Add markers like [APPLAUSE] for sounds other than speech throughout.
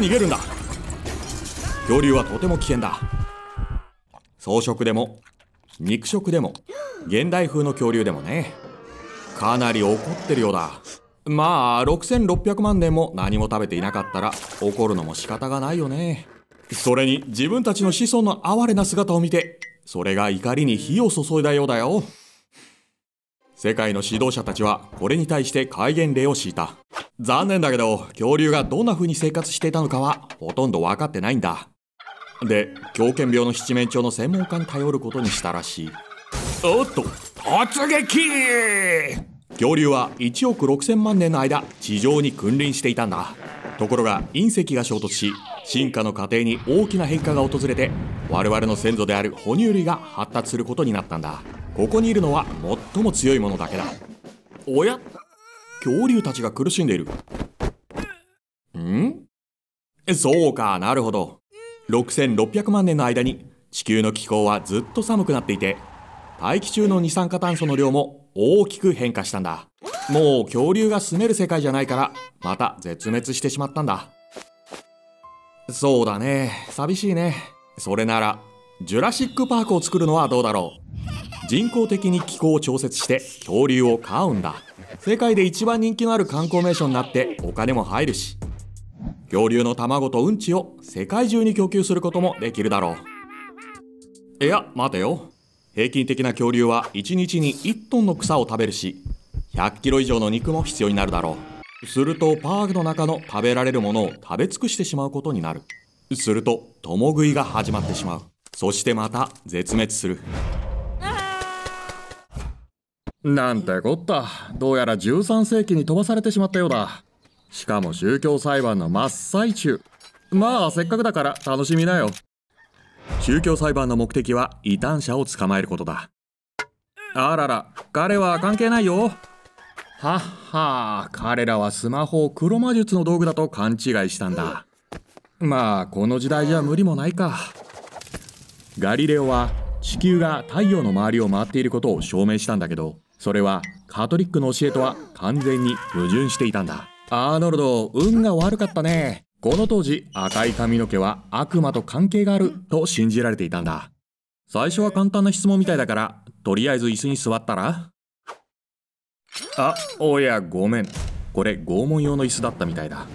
逃げるんだ恐竜はとても危険だ草食でも肉食でも現代風の恐竜でもねかなり怒ってるようだまあ6600万年も何も食べていなかったら怒るのも仕方がないよねそれに自分たちの子孫の哀れな姿を見てそれが怒りに火を注いだようだよ世界の指導者たちはこれに対して戒厳令を敷いた。残念だけど、恐竜がどんな風に生活していたのかはほとんど分かってないんだ。で、狂犬病の七面鳥の専門家に頼ることにしたらしい。おっと、突撃恐竜は1億6000万年の間、地上に君臨していたんだ。ところが隕石が衝突し、進化の過程に大きな変化が訪れて、我々の先祖である哺乳類が発達することになったんだ。ここにいるのは最も強いものだけだおや恐竜たちが苦しんでいるんそうかなるほど6600万年の間に地球の気候はずっと寒くなっていて大気中の二酸化炭素の量も大きく変化したんだもう恐竜が住める世界じゃないからまた絶滅してしまったんだそうだね寂しいねそれならジュラシック・パークを作るのはどうだろう人工的に気候を調節して恐竜を飼うんだ世界で一番人気のある観光名所になってお金も入るし恐竜の卵とうんちを世界中に供給することもできるだろういや待てよ平均的な恐竜は1日に1トンの草を食べるし100キロ以上の肉も必要になるだろうするとパークの中の食べられるものを食べ尽くしてしまうことになるすると共食いが始まってしまうそしてまた絶滅するなんてこったどうやら13世紀に飛ばされてしまったようだしかも宗教裁判の真っ最中まあせっかくだから楽しみなよ宗教裁判の目的は異端者を捕まえることだあらら彼は関係ないよはっは彼らはスマホを黒魔術の道具だと勘違いしたんだまあこの時代じゃ無理もないかガリレオは地球が太陽の周りを回っていることを証明したんだけどそれはカトリックの教えとは完全に矛盾していたんだアーノルド運が悪かったねこの当時赤い髪の毛は悪魔と関係があると信じられていたんだ最初は簡単な質問みたいだからとりあえず椅子に座ったらあおやごめんこれ拷問用の椅子だったみたいだ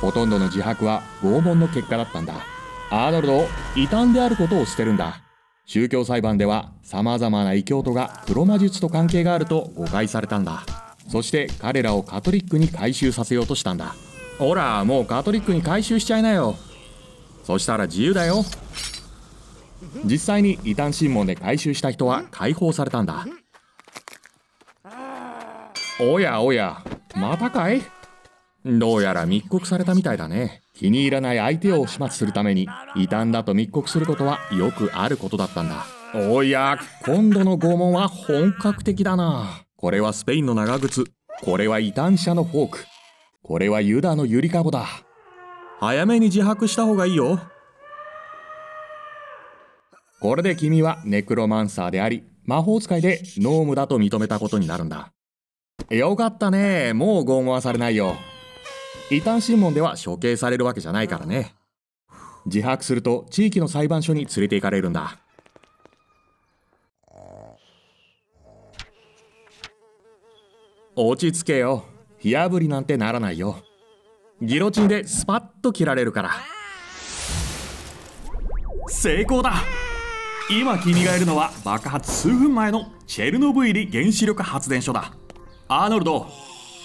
ほとんどの自白は拷問の結果だったんだアーノルドを異端であることを捨てるんだ宗教裁判では様々な異教徒が黒魔術と関係があると誤解されたんだそして彼らをカトリックに改宗させようとしたんだほらもうカトリックに改宗しちゃいなよそしたら自由だよ実際に異端審問で回収した人は解放されたんだおやおやまたかいどうやら密告されたみたいだね気に入らない相手を始末するために異端だと密告することはよくあることだったんだおや今度の拷問は本格的だなこれはスペインの長靴これは異端者のフォークこれはユダのゆりかごだ早めに自白した方がいいよこれで君はネクロマンサーであり魔法使いでノームだと認めたことになるんだよかったねもう拷問はされないよ異端審問では処刑されるわけじゃないからね自白すると地域の裁判所に連れて行かれるんだ落ち着けよ火あぶりなんてならないよギロチンでスパッと切られるから成功だ今君がいるのは爆発数分前のチェルノブイリ原子力発電所だアーノルド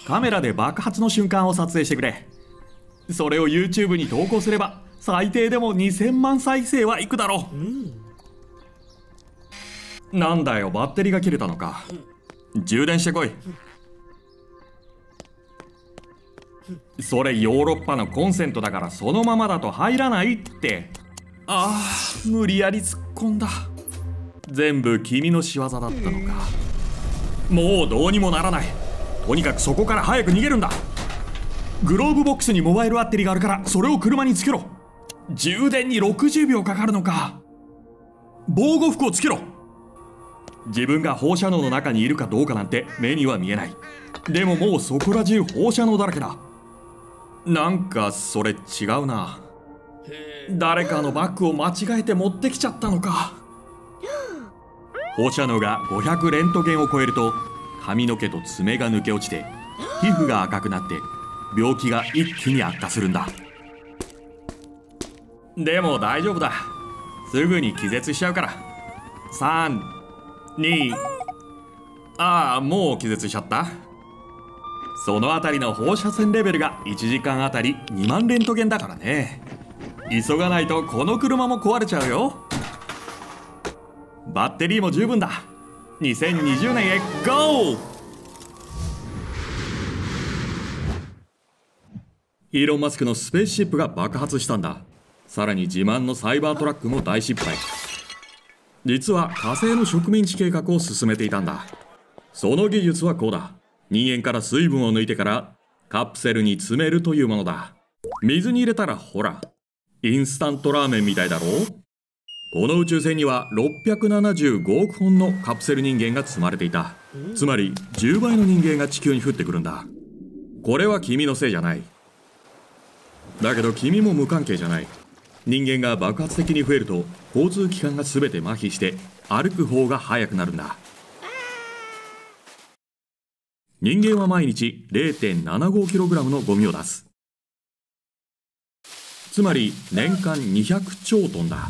カメラで爆発の瞬間を撮影してくれそれを YouTube に投稿すれば最低でも2000万再生はいくだろう、うん、なんだよバッテリーが切れたのか充電してこいそれヨーロッパのコンセントだからそのままだと入らないってああ無理やり突っ込んだ全部君の仕業だったのかもうどうにもならないとにかくそこから早く逃げるんだグローブボックスにモバイルバッテリーがあるからそれを車につけろ充電に60秒かかるのか防護服をつけろ自分が放射能の中にいるかどうかなんて目には見えないでももうそこら中放射能だらけだなんかそれ違うな誰かのバッグを間違えて持ってきちゃったのか放射能が500レントゲンを超えると髪の毛と爪が抜け落ちて皮膚が赤くなって病気が一気に悪化するんだでも大丈夫だすぐに気絶しちゃうから32ああもう気絶しちゃったその辺りの放射線レベルが1時間あたり2万レントゲンだからね急がないとこの車も壊れちゃうよバッテリーも十分だ2020年へ GO! イーロン・マスクのスペースシップが爆発したんださらに自慢のサイバートラックも大失敗実は火星の植民地計画を進めていたんだその技術はこうだ人間から水分を抜いてからカプセルに詰めるというものだ水に入れたらほらインスタントラーメンみたいだろこの宇宙船には675億本のカプセル人間が積まれていたつまり10倍の人間が地球に降ってくるんだこれは君のせいじゃないだけど君も無関係じゃない人間が爆発的に増えると交通機関が全て麻痺して歩く方が速くなるんだ人間は毎日 0.75kg のゴミを出すつまり年間200兆トンだ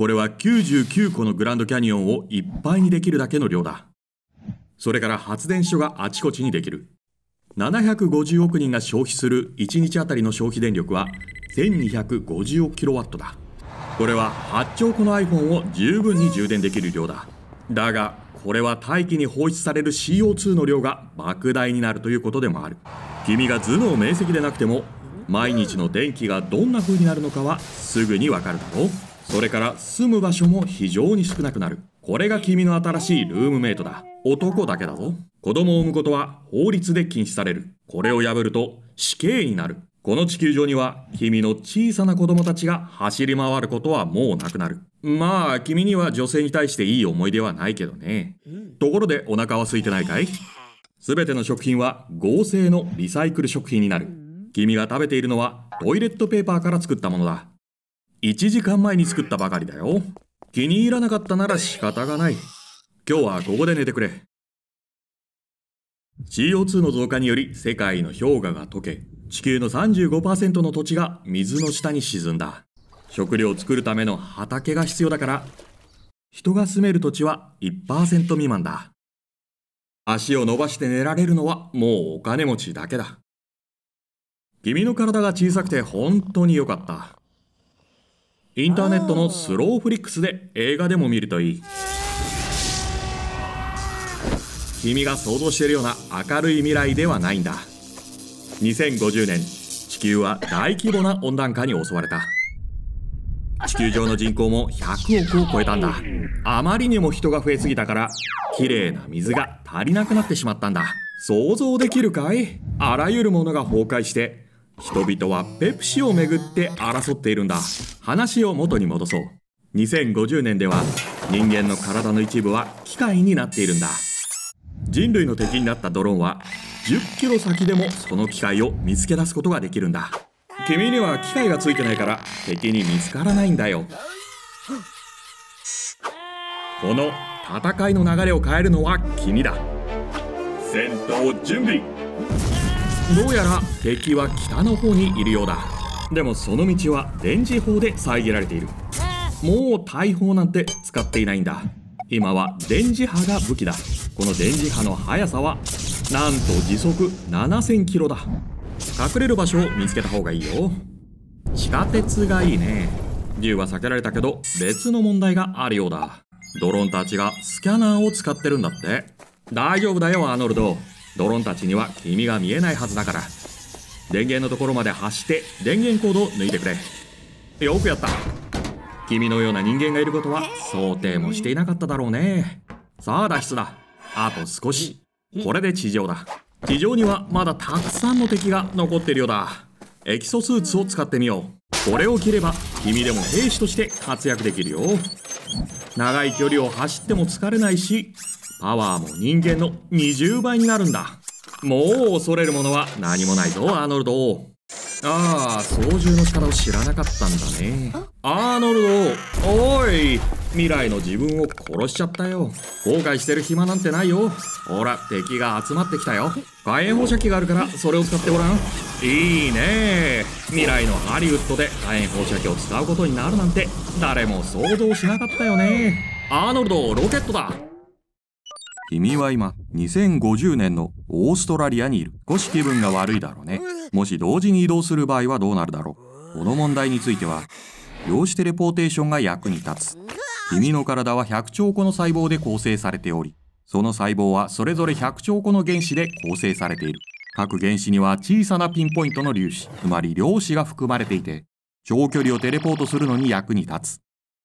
これは99個のグランドキャニオンをいっぱいにできるだけの量だ。それから発電所があちこちにできる。750億人が消費する1日あたりの消費電力は1250億キロワットだ。これは8兆個の iPhone を十分に充電できる量だ。だが、これは大気に放出される CO2 の量が莫大になるということでもある。君が頭脳明晰でなくても、毎日の電気がどんな風になるのかはすぐにわかるだろう。それから住む場所も非常に少なくなるこれが君の新しいルームメイトだ男だけだぞ子供を産むことは法律で禁止されるこれを破ると死刑になるこの地球上には君の小さな子供たちが走り回ることはもうなくなるまあ君には女性に対していい思い出はないけどねところでお腹は空いてないかい全ての食品は合成のリサイクル食品になる君が食べているのはトイレットペーパーから作ったものだ1時間前に作ったばかりだよ。気に入らなかったなら仕方がない。今日はここで寝てくれ。CO2 の増加により世界の氷河が溶け、地球の35%の土地が水の下に沈んだ。食料を作るための畑が必要だから、人が住める土地は1%未満だ。足を伸ばして寝られるのはもうお金持ちだけだ。君の体が小さくて本当に良かった。インターネットのスローフリックスで映画でも見るといい君が想像しているような明るい未来ではないんだ2050年地球は大規模な温暖化に襲われた地球上の人口も100億を超えたんだあまりにも人が増えすぎたからきれいな水が足りなくなってしまったんだ想像できるかいあらゆるものが崩壊して人々はペプシをめぐって争っているんだ話を元に戻そう2050年では人間の体の一部は機械になっているんだ人類の敵になったドローンは10キロ先でもその機械を見つけ出すことができるんだ君には機械がついてないから敵に見つからないんだよこの戦いの流れを変えるのは君だ戦闘準備どうやら敵は北の方にいるようだでもその道は電磁砲で遮られているもう大砲なんて使っていないんだ今は電磁波が武器だこの電磁波の速さはなんと時速7000キロだ隠れる場所を見つけた方がいいよ地下鉄がいいね銃は避けられたけど別の問題があるようだドローンたちがスキャナーを使ってるんだって大丈夫だよアーノルドドローンたちには君が見えないはずだから電源のところまで走って電源コードを抜いてくれよくやった君のような人間がいることは想定もしていなかっただろうねさあ脱出だあと少しこれで地上だ地上にはまだたくさんの敵が残ってるようだエキソスーツを使ってみようこれを着れば君でも兵士として活躍できるよ長い距離を走っても疲れないしパワーも人間の20倍になるんだもう恐れるものは何もないぞアーノルドああ操縦の仕方を知らなかったんだねアーノルドおい未来の自分を殺しちゃったよ後悔してる暇なんてないよほら敵が集まってきたよ火炎放射器があるからそれを使ってごらんいいね未来のハリウッドで火炎放射器を使うことになるなんて誰も想像しなかったよねアーノルドロケットだ君は今、2050年のオーストラリアにいる。少し気分が悪いだろうね。もし同時に移動する場合はどうなるだろう。この問題については、量子テレポーテーションが役に立つ。君の体は100兆個の細胞で構成されており、その細胞はそれぞれ100兆個の原子で構成されている。各原子には小さなピンポイントの粒子、つまり量子が含まれていて、長距離をテレポートするのに役に立つ。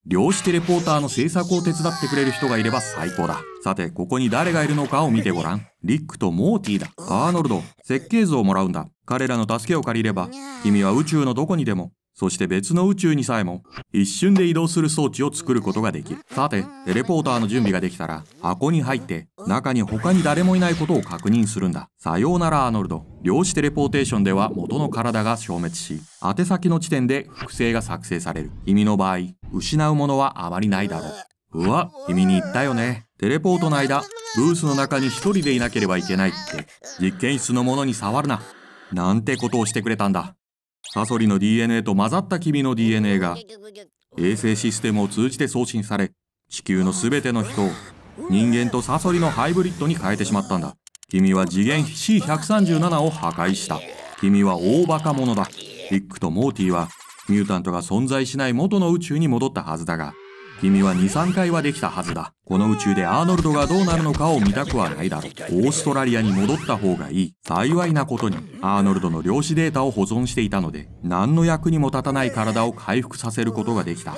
量子テレポーターの制作を手伝ってくれる人がいれば最高だ。さて、ここに誰がいるのかを見てごらん。リックとモーティーだ。アーノルド、設計図をもらうんだ。彼らの助けを借りれば、君は宇宙のどこにでもそして別の宇宙にさえも一瞬で移動する装置を作ることができる。さて、テレポーターの準備ができたら箱に入って中に他に誰もいないことを確認するんだ。さようならアーノルド。量子テレポーテーションでは元の体が消滅し、宛先の地点で複製が作成される。君の場合、失うものはあまりないだろう。うわ、君に言ったよね。テレポートの間、ブースの中に一人でいなければいけないって。実験室のものに触るな。なんてことをしてくれたんだ。サソリの DNA と混ざった君の DNA が衛星システムを通じて送信され地球の全ての人を人間とサソリのハイブリッドに変えてしまったんだ君は次元 C137 を破壊した君は大バカ者だビックとモーティはミュータントが存在しない元の宇宙に戻ったはずだが君は2、3回はできたはずだ。この宇宙でアーノルドがどうなるのかを見たくはないだろう。オーストラリアに戻った方がいい。幸いなことに、アーノルドの量子データを保存していたので、何の役にも立たない体を回復させることができた。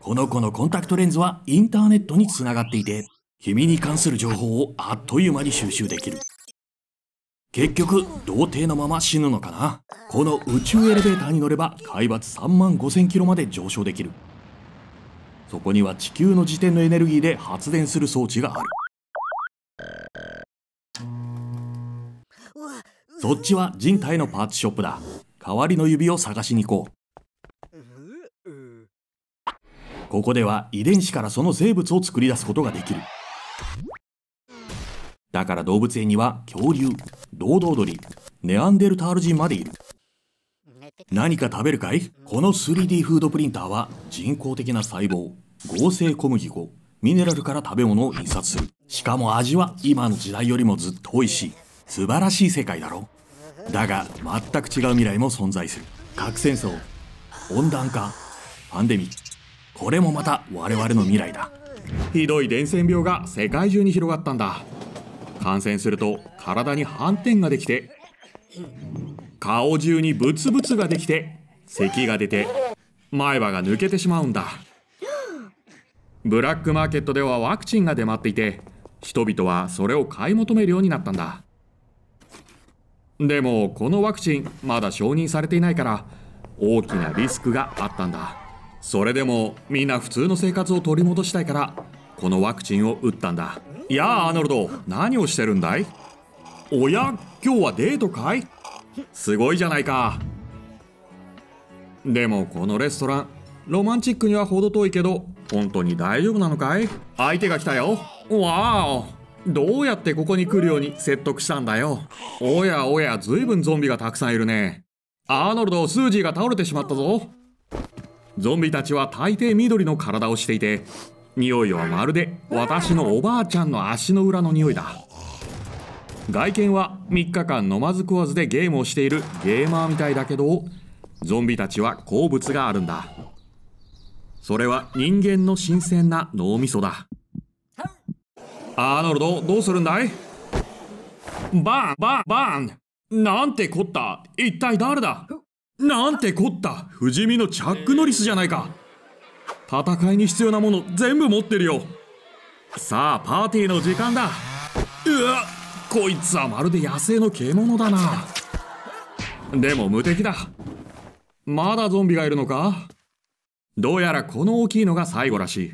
この子のコンタクトレンズはインターネットにつながっていて、君に関する情報をあっという間に収集できる。結局童貞のまま死ぬのかなこの宇宙エレベーターに乗れば海抜3万5000キロまで上昇できるそこには地球の自転のエネルギーで発電する装置があるそっちは人体のパーツショップだ代わりの指を探しに行こうここでは遺伝子からその生物を作り出すことができるだから動物園には恐竜、堂々鳥、ネアンデルタール人までいる。何か食べるかいこの 3D フードプリンターは人工的な細胞、合成小麦粉、ミネラルから食べ物を印刷する。しかも味は今の時代よりもずっと美味しい。素晴らしい世界だろ。だが、全く違う未来も存在する。核戦争、温暖化、パンデミック。これもまた我々の未来だ。ひどい伝染病が世界中に広がったんだ。感染すると体に斑点ができて顔中にブツブツができて咳が出て前歯が抜けてしまうんだブラックマーケットではワクチンが出回っていて人々はそれを買い求めるようになったんだでもこのワクチンまだ承認されていないから大きなリスクがあったんだそれでもみんな普通の生活を取り戻したいからこのワクチンを打ったんだやあアーノルド何をしてるんだいおや今日はデートかいすごいじゃないかでもこのレストランロマンチックには程遠いけど本当に大丈夫なのかい相手が来たよわおどうやってここに来るように説得したんだよおやおやずいぶんゾンビがたくさんいるねアーノルドスージーが倒れてしまったぞゾンビたちは大抵緑の体をしていて匂いはまるで私のおばあちゃんの足の裏の匂いだ外見は3日間飲まず食わずでゲームをしているゲーマーみたいだけどゾンビたちは好物があるんだそれは人間の新鮮な脳みそだアーノルドどうするんだいバーンバーンバーンなんてこった一体誰だなんてこった不死身のチャック・ノリスじゃないか戦いに必要なもの全部持ってるよさあパーティーの時間だうわこいつはまるで野生の獣だなでも無敵だまだゾンビがいるのかどうやらこの大きいのが最後らしい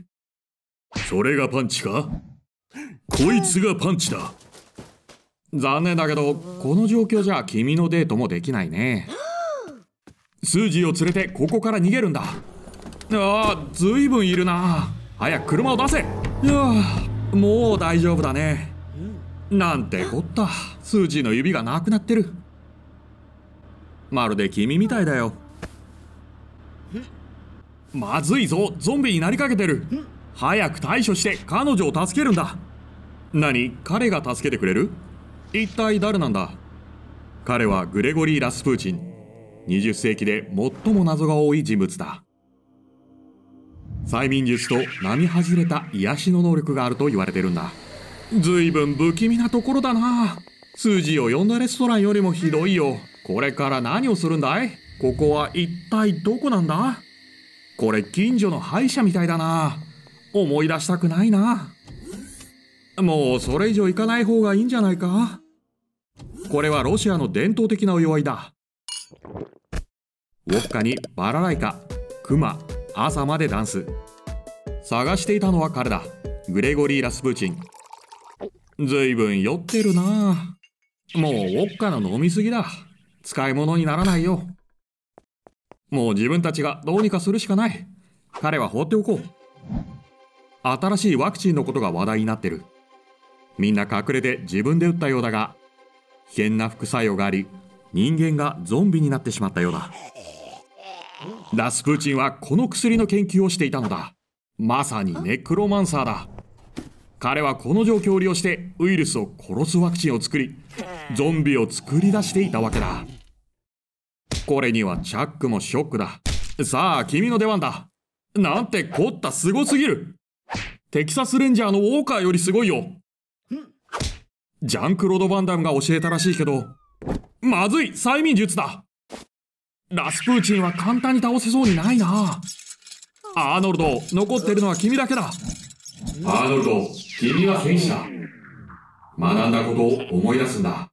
それがパンチかこいつがパンチだ残念だけどこの状況じゃ君のデートもできないねスージーを連れてここから逃げるんだああずいぶんいるな早く車を出せいやもう大丈夫だねなんてこったスージーの指がなくなってるまるで君みたいだよまずいぞゾンビになりかけてる早く対処して彼女を助けるんだ何彼が助けてくれる一体誰なんだ彼はグレゴリー・ラスプーチン20世紀で最も謎が多い人物だ催眠術と並外れた癒しの能力があると言われてるんだ随分不気味なところだな数字を読んだレストランよりもひどいよこれから何をするんだいここは一体どこなんだこれ近所の歯医者みたいだな思い出したくないなもうそれ以上行かない方がいいんじゃないかこれはロシアの伝統的なお祝いだウォッカにバラライカクマ朝までダンス探していたのは彼だグレゴリー・ラスプーチンずいぶん酔ってるなもうウォッカ飲みすぎだ使い物にならないよもう自分たちがどうにかするしかない彼は放っておこう新しいワクチンのことが話題になってるみんな隠れて自分で打ったようだが危険な副作用があり人間がゾンビになってしまったようだラスプーチンはこの薬の研究をしていたのだまさにネクロマンサーだ彼はこの状況を利用してウイルスを殺すワクチンを作りゾンビを作り出していたわけだこれにはチャックもショックださあ君の出番だなんて凝ったすごすぎるテキサスレンジャーのウォーカーよりすごいよジャンクロード・バンダムが教えたらしいけどまずい催眠術だラスプーチンは簡単に倒せそうにないなアーノルド残ってるのは君だけだアーノルド君は戦士だ学んだことを思い出すんだ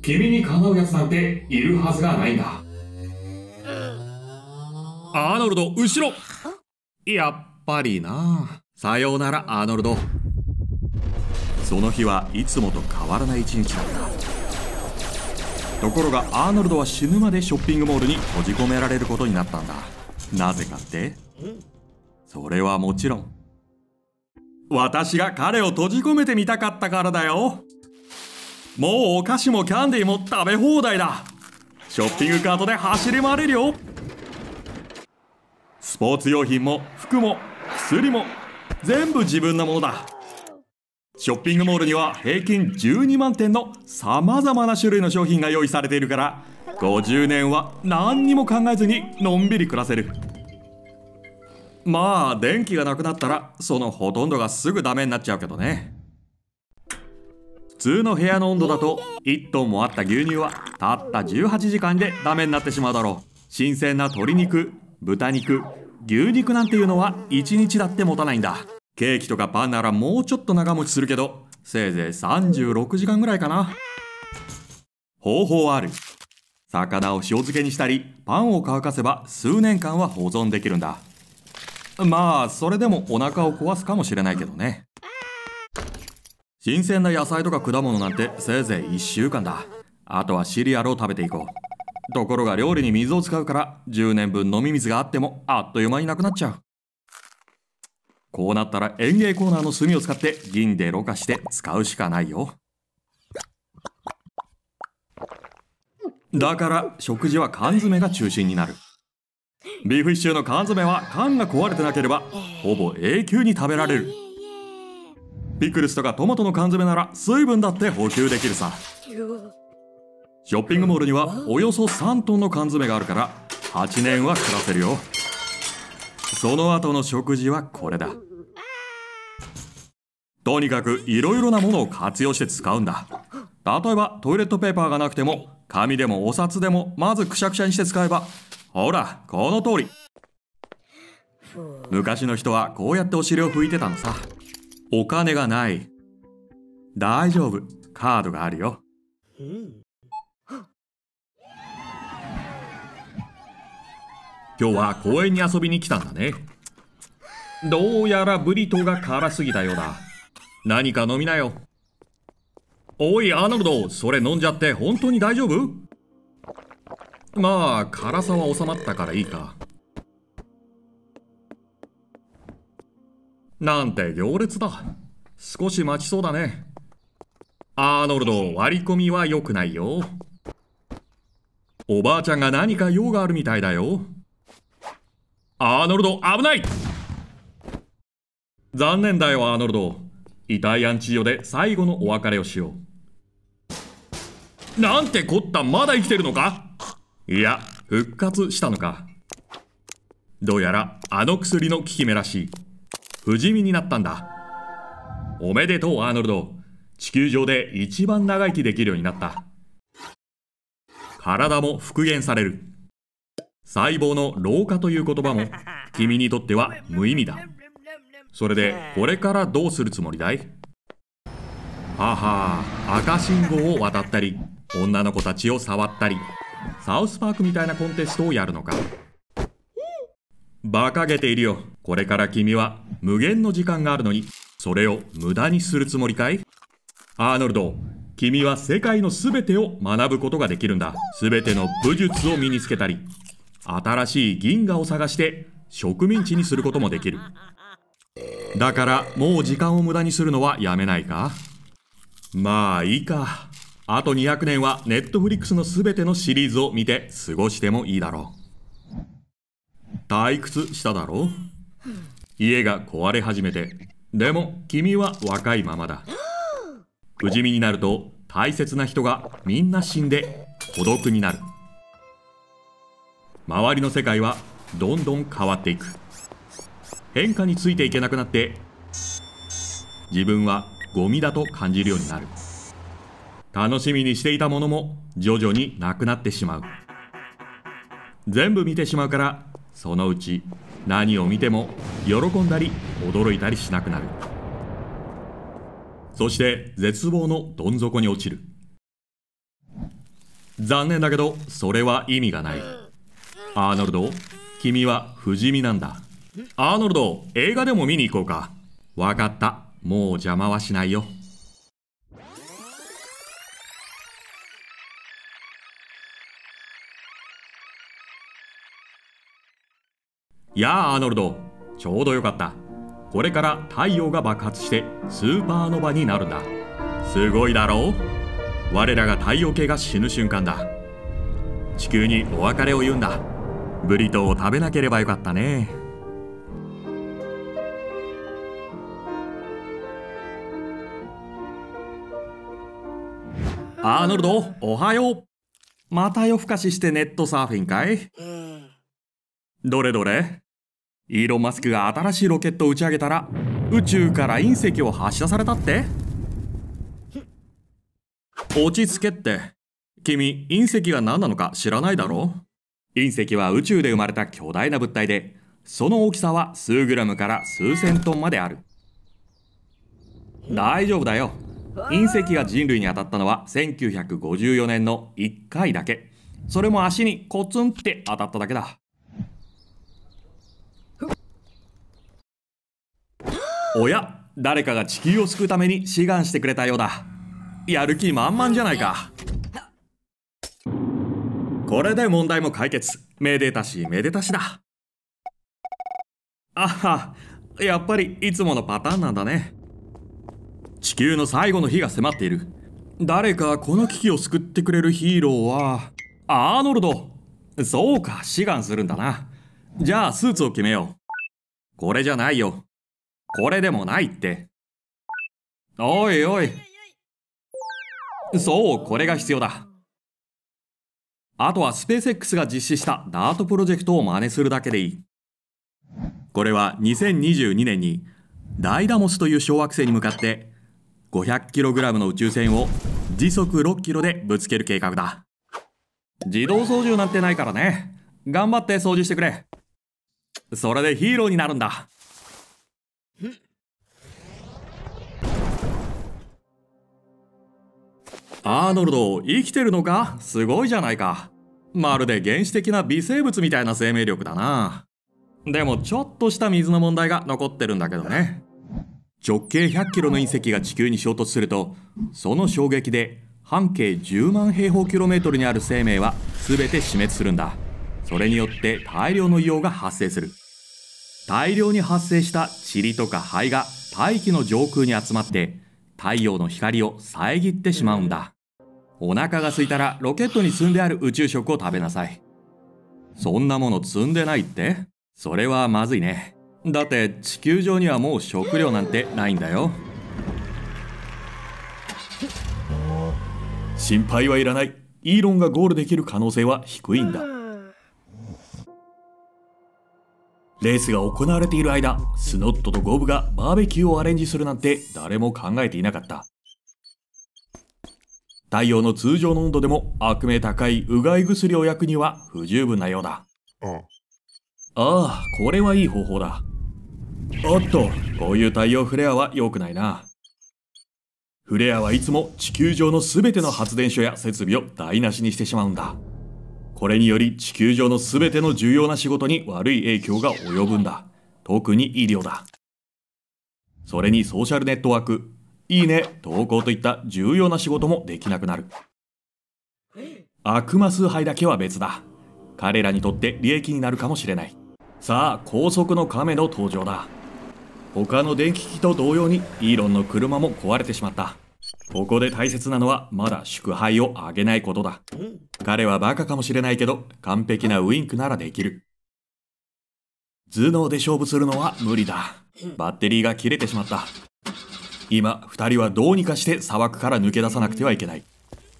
君にかなうやつなんているはずがないんだアーノルド後ろやっぱりなさようならアーノルドその日はいつもと変わらない一日だったところがアーノルドは死ぬまでショッピングモールに閉じ込められることになったんだなぜかってそれはもちろん私が彼を閉じ込めてみたかったからだよもうお菓子もキャンディーも食べ放題だショッピングカートで走り回れるよスポーツ用品も服も薬も全部自分のものだショッピングモールには平均12万点のさまざまな種類の商品が用意されているから50年は何にも考えずにのんびり暮らせるまあ電気がなくなったらそのほとんどがすぐダメになっちゃうけどね普通の部屋の温度だと1トンもあった牛乳はたった18時間でダメになってしまうだろう新鮮な鶏肉豚肉牛肉なんていうのは1日だって持たないんだケーキとかパンならもうちょっと長持ちするけど、せいぜい36時間ぐらいかな。方法ある。魚を塩漬けにしたり、パンを乾かせば数年間は保存できるんだ。まあ、それでもお腹を壊すかもしれないけどね。新鮮な野菜とか果物なんてせいぜい1週間だ。あとはシリアルを食べていこう。ところが料理に水を使うから10年分飲み水があってもあっという間になくなっちゃう。こうなったら園芸コーナーの炭を使って銀でろ過して使うしかないよ。だから食事は缶詰が中心になる。ビーフシチューの缶詰は缶が壊れてなければほぼ永久に食べられる。ピクルスとかトマトの缶詰なら水分だって補給できるさ。ショッピングモールにはおよそ3トンの缶詰があるから8年は暮らせるよ。その後の食事はこれだとにかくいろいろなものを活用して使うんだ例えばトイレットペーパーがなくても紙でもお札でもまずくしゃくしゃにして使えばほらこの通り昔の人はこうやってお尻を拭いてたのさお金がない大丈夫カードがあるよ今日は公園に遊びに来たんだね。どうやらブリトが辛すぎたようだ。何か飲みなよ。おい、アーノルド、それ飲んじゃって本当に大丈夫まあ、辛さは収まったからいいか。なんて行列だ。少し待ちそうだね。アーノルド、割り込みは良くないよ。おばあちゃんが何か用があるみたいだよ。アーノルド危ない残念だよアーノルド遺体アン所で最後のお別れをしようなんてこったまだ生きてるのかいや復活したのかどうやらあの薬の効き目らしい不死身になったんだおめでとうアーノルド地球上で一番長生きできるようになった体も復元される細胞の老化という言葉も [LAUGHS] 君にとっては無意味だそれでこれからどうするつもりだいはは赤信号を渡ったり女の子たちを触ったりサウスパークみたいなコンテストをやるのか馬鹿げているよこれから君は無限の時間があるのにそれを無駄にするつもりかいアーノルド君は世界の全てを学ぶことができるんだ全ての武術を身につけたり新しい銀河を探して植民地にすることもできるだからもう時間を無駄にするのはやめないかまあいいかあと200年はネットフリックスの全てのシリーズを見て過ごしてもいいだろう退屈しただろう家が壊れ始めてでも君は若いままだ不死身になると大切な人がみんな死んで孤独になる周りの世界はどんどん変わっていく変化についていけなくなって自分はゴミだと感じるようになる楽しみにしていたものも徐々になくなってしまう全部見てしまうからそのうち何を見ても喜んだり驚いたりしなくなるそして絶望のどん底に落ちる残念だけどそれは意味がないアーノルド君は不死身なんだアーノルド映画でも見に行こうかわかったもう邪魔はしないよやあアーノルドちょうどよかったこれから太陽が爆発してスーパーノバになるんだすごいだろう我らが太陽系が死ぬ瞬間だ地球にお別れを言うんだブリトーを食べなければよかったねアーノルドおはようまた夜更かししてネットサーフィンかい、うん、どれどれイーロン・マスクが新しいロケットを打ち上げたら宇宙から隕石を発射されたって落ち着けって君隕石が何なのか知らないだろう、隕石は宇宙で生まれた巨大な物体で、その大きさは数グラムから数千トンまである。大丈夫だよ。隕石が人類に当たったのは1954年の1回だけ。それも足にコツンって当たっただけだ。おや、誰かが地球を救うために志願してくれたようだ。やる気満々じゃないか。これで問題も解決めでたしめでたしだあはやっぱりいつものパターンなんだね地球の最後の日が迫っている誰かこの危機を救ってくれるヒーローはアーノルドそうか志願するんだなじゃあスーツを決めようこれじゃないよこれでもないっておいおいそうこれが必要だあとはスペース X が実施したダートプロジェクトを真似するだけでいい。これは2022年にダイダモスという小惑星に向かって 500kg の宇宙船を時速6キロでぶつける計画だ。自動操縦なんてないからね。頑張って掃除してくれ。それでヒーローになるんだ。アーノルド生きてるのかすごいじゃないかまるで原始的な微生物みたいな生命力だなでもちょっとした水の問題が残ってるんだけどね直径100キロの隕石が地球に衝突するとその衝撃で半径10万平方キロメートルにある生命は全て死滅するんだそれによって大量の硫黄が発生する大量に発生した塵とか灰が大気の上空に集まって太陽の光を遮ってしまうんだ。お腹が空いたらロケットに積んである宇宙食を食べなさい。そんなもの積んでないってそれはまずいね。だって地球上にはもう食料なんてないんだよ。心配はいらない。イーロンがゴールできる可能性は低いんだ。レースが行われている間、スノットとゴブがバーベキューをアレンジするなんて誰も考えていなかった。太陽の通常の温度でも悪名高いうがい薬を焼くには不十分なようだ。ああ、これはいい方法だ。おっと、こういう太陽フレアは良くないな。フレアはいつも地球上の全ての発電所や設備を台無しにしてしまうんだ。これにより地球上の全ての重要な仕事に悪い影響が及ぶんだ。特に医療だ。それにソーシャルネットワーク、いいね、投稿といった重要な仕事もできなくなる。悪魔崇拝だけは別だ。彼らにとって利益になるかもしれない。さあ、高速の亀の登場だ。他の電気機と同様にイーロンの車も壊れてしまった。ここで大切なのはまだ祝杯をあげないことだ。彼はバカかもしれないけど、完璧なウインクならできる。頭脳で勝負するのは無理だ。バッテリーが切れてしまった。今、2人はどうにかして砂漠から抜け出さなくてはいけない。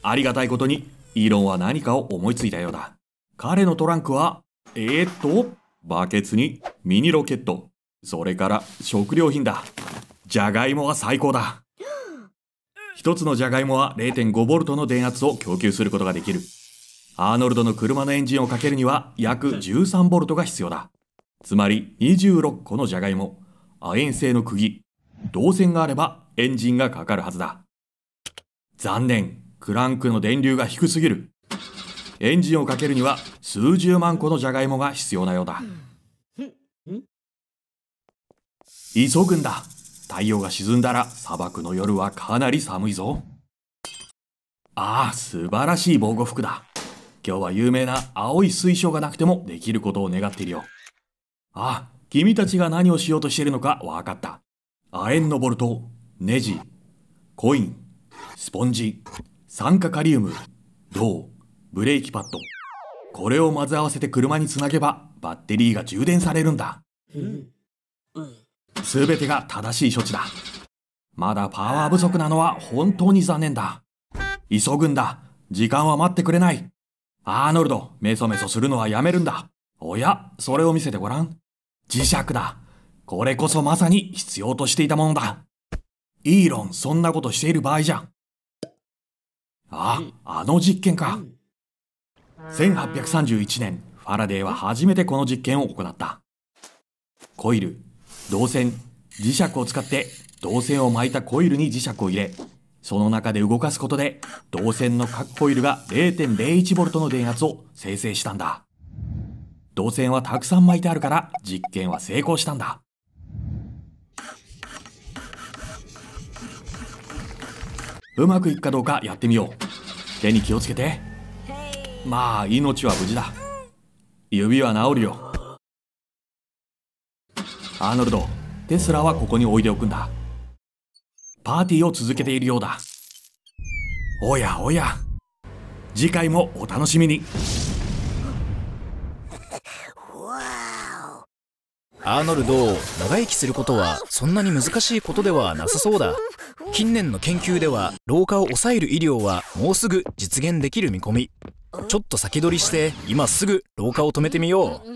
ありがたいことに、イーロンは何かを思いついたようだ。彼のトランクは、えー、っと、バケツにミニロケット、それから食料品だ。じゃがいもは最高だ。1つのジャガイモは 0.5V の電圧を供給することができる。アーノルドの車のエンジンをかけるには約 13V が必要だ。つまり26個のジャガイモ、亜鉛製の釘、導線があればエンジンがかかるはずだ。残念、クランクの電流が低すぎる。エンジンをかけるには数十万個のジャガイモが必要なようだ。急ぐんだ。太陽が沈んだら砂漠の夜はかなり寒いぞ。ああ、素晴らしい防護服だ。今日は有名な青い水晶がなくてもできることを願っているよ。ああ、君たちが何をしようとしているのか分かった。亜鉛のボルト、ネジ、コイン、スポンジ、酸化カリウム、銅、ブレーキパッド。これを混ぜ合わせて車につなげばバッテリーが充電されるんだ。うんうん全てが正しい処置だ。まだパワー不足なのは本当に残念だ。急ぐんだ。時間は待ってくれない。アーノルド、メソメソするのはやめるんだ。おや、それを見せてごらん。磁石だ。これこそまさに必要としていたものだ。イーロン、そんなことしている場合じゃ。あ、あの実験か。1831年、ファラデーは初めてこの実験を行った。コイル、導線、磁石を使って導線を巻いたコイルに磁石を入れ、その中で動かすことで、導線の各コイルが 0.01V の電圧を生成したんだ。導線はたくさん巻いてあるから、実験は成功したんだ。うまくいくかどうかやってみよう。手に気をつけて。まあ、命は無事だ。指は治るよ。アーノルドテスラはここに置いておくんだパーティーを続けているようだおやおや次回もお楽しみにアーノルド長生きすることはそんなに難しいことではなさそうだ近年の研究では老化を抑える医療はもうすぐ実現できる見込みちょっと先取りして今すぐ老化を止めてみよう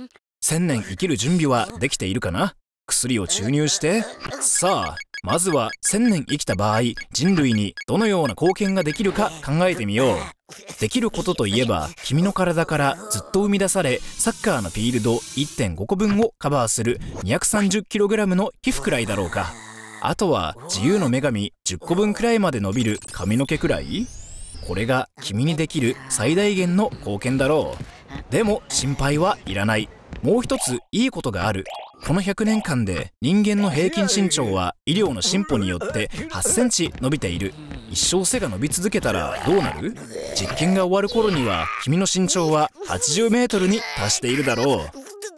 1000年生きる準備はできているかな薬を注入してさあまずは1000年生きた場合人類にどのような貢献ができるか考えてみようできることといえば君の体からずっと生み出されサッカーのフィールド1.5個分をカバーする 230kg の皮膚くらいだろうかあとは自由の女神10個分くらいまで伸びる髪の毛くらいこれが君にできる最大限の貢献だろうでも心配はいらないもう一ついいことがあるこの100年間で人間の平均身長は医療の進歩によって8センチ伸びている一生背が伸び続けたらどうなる実験が終わる頃には君の身長は80メートルに達しているだろう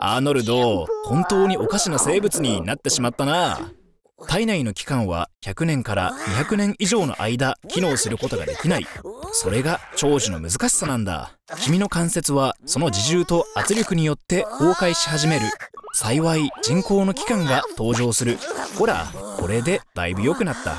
アーノルド本当におかしな生物になってしまったな体内の期間は100年から200年以上の間機能することができないそれが長寿の難しさなんだ君の関節はその自重と圧力によって崩壊し始める幸い人工の器官が登場するほらこれでだいぶ良くなった